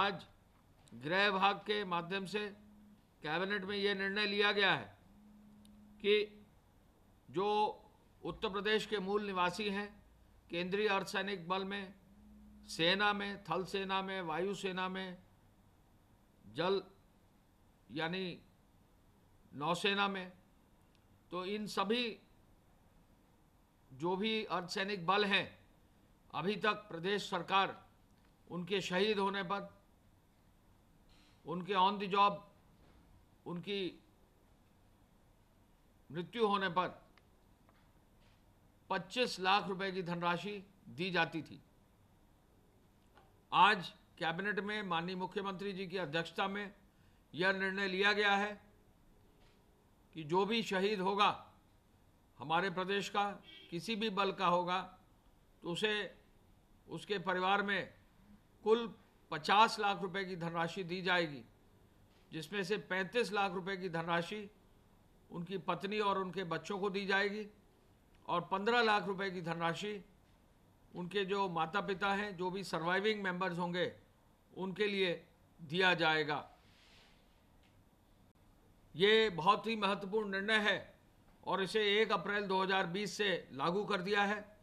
आज गृह विभाग के माध्यम से कैबिनेट में ये निर्णय लिया गया है कि जो उत्तर प्रदेश के मूल निवासी हैं केंद्रीय अर्धसैनिक बल में सेना में थल सेना में वायुसेना में जल यानी नौसेना में तो इन सभी जो भी अर्धसैनिक बल हैं अभी तक प्रदेश सरकार उनके शहीद होने पर उनके ऑन द जॉब उनकी मृत्यु होने पर 25 लाख रुपए की धनराशि दी जाती थी आज कैबिनेट में माननीय मुख्यमंत्री जी की अध्यक्षता में यह निर्णय लिया गया है कि जो भी शहीद होगा हमारे प्रदेश का किसी भी बल का होगा तो उसे उसके परिवार में कुल पचास लाख रुपए की धनराशि दी जाएगी जिसमें से पैंतीस लाख रुपए की धनराशि उनकी पत्नी और उनके बच्चों को दी जाएगी और पंद्रह लाख रुपए की धनराशि उनके जो माता पिता हैं जो भी सर्वाइविंग मेंबर्स होंगे उनके लिए दिया जाएगा ये बहुत ही महत्वपूर्ण निर्णय है और इसे 1 अप्रैल 2020 से लागू कर दिया है